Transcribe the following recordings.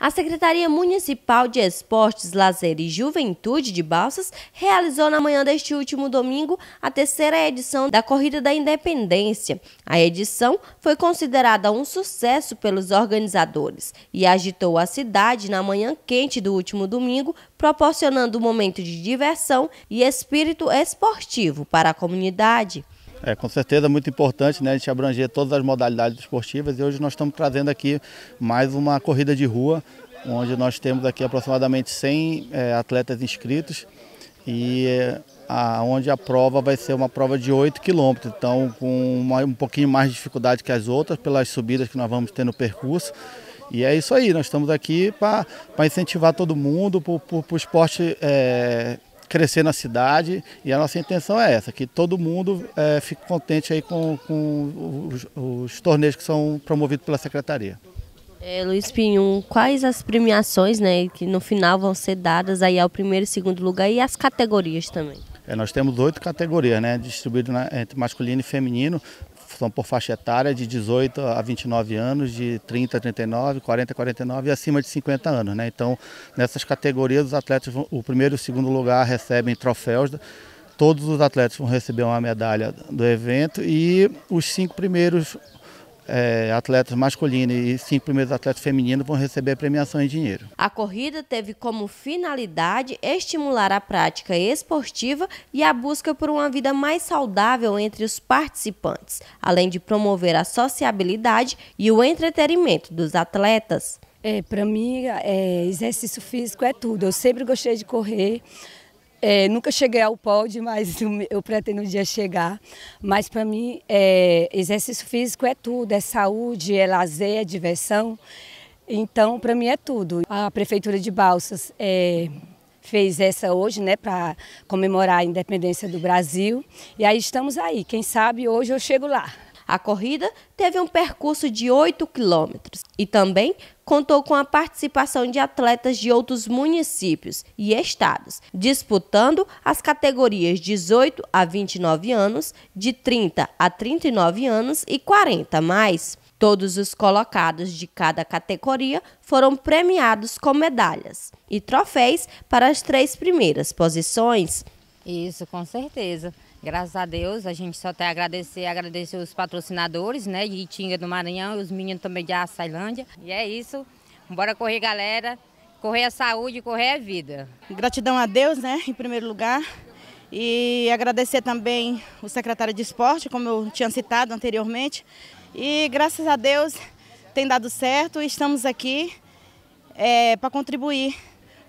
A Secretaria Municipal de Esportes, Lazer e Juventude de Balsas realizou na manhã deste último domingo a terceira edição da Corrida da Independência. A edição foi considerada um sucesso pelos organizadores e agitou a cidade na manhã quente do último domingo, proporcionando um momento de diversão e espírito esportivo para a comunidade. É, com certeza é muito importante né, a gente abranger todas as modalidades esportivas e hoje nós estamos trazendo aqui mais uma corrida de rua, onde nós temos aqui aproximadamente 100 é, atletas inscritos e é, a, onde a prova vai ser uma prova de 8 quilômetros, então com uma, um pouquinho mais de dificuldade que as outras pelas subidas que nós vamos ter no percurso. E é isso aí, nós estamos aqui para incentivar todo mundo, para o esporte é, crescer na cidade e a nossa intenção é essa, que todo mundo é, fique contente aí com, com os, os, torneios que são promovidos pela Secretaria. É, Luiz Pinho, quais as premiações né, que no final vão ser dadas aí ao primeiro e segundo lugar e as categorias também? É, nós temos oito categorias, né, distribuídas entre masculino e feminino são por faixa etária de 18 a 29 anos, de 30 a 39, 40 a 49 e acima de 50 anos. Né? Então, nessas categorias, os atletas, vão, o primeiro e o segundo lugar recebem troféus. Todos os atletas vão receber uma medalha do evento e os cinco primeiros é, atletas masculinos e cinco primeiros atletas femininos vão receber premiação em dinheiro. A corrida teve como finalidade estimular a prática esportiva e a busca por uma vida mais saudável entre os participantes, além de promover a sociabilidade e o entretenimento dos atletas. É, Para mim, é, exercício físico é tudo. Eu sempre gostei de correr. É, nunca cheguei ao pódio, mas eu pretendo um dia chegar. Mas para mim, é, exercício físico é tudo, é saúde, é lazer, é diversão. Então, para mim é tudo. A prefeitura de Balsas é, fez essa hoje, né, para comemorar a independência do Brasil. E aí estamos aí. Quem sabe hoje eu chego lá. A corrida teve um percurso de 8 quilômetros e também contou com a participação de atletas de outros municípios e estados, disputando as categorias 18 a 29 anos, de 30 a 39 anos e 40 mais. Todos os colocados de cada categoria foram premiados com medalhas e troféus para as três primeiras posições. Isso, com certeza. Graças a Deus, a gente só tem a agradecer, agradecer os patrocinadores, né, de Itinga do Maranhão e os meninos também de Açailândia. E é isso, bora correr, galera. Correr a é saúde, correr a é vida. Gratidão a Deus, né, em primeiro lugar. E agradecer também o secretário de esporte, como eu tinha citado anteriormente. E graças a Deus tem dado certo e estamos aqui é, eh, para contribuir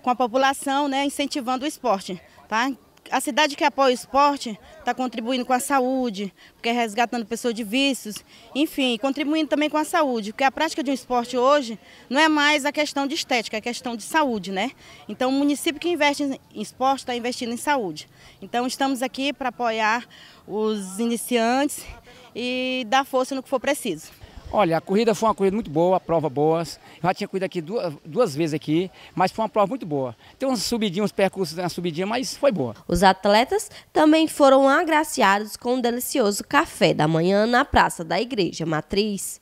com a população, né, incentivando o esporte, tá? a cidade que apoia o esporte está contribuindo com a saúde, porque é resgatando pessoas de vícios, enfim, contribuindo também com a saúde, porque a prática de um esporte hoje não é mais a questão de estética, é questão de saúde, né? Então, o município que investe em esporte está investindo em saúde. Então, estamos aqui para apoiar os iniciantes e dar força no que for preciso. Olha, a corrida foi uma corrida muito boa, a prova boas. Já tinha corrido aqui duas, duas vezes aqui, mas foi uma prova muito boa. Tem uns subidinhos, uns percursos na subidinha, mas foi boa. Os atletas também foram agraciados com um delicioso café da manhã na Praça da Igreja Matriz.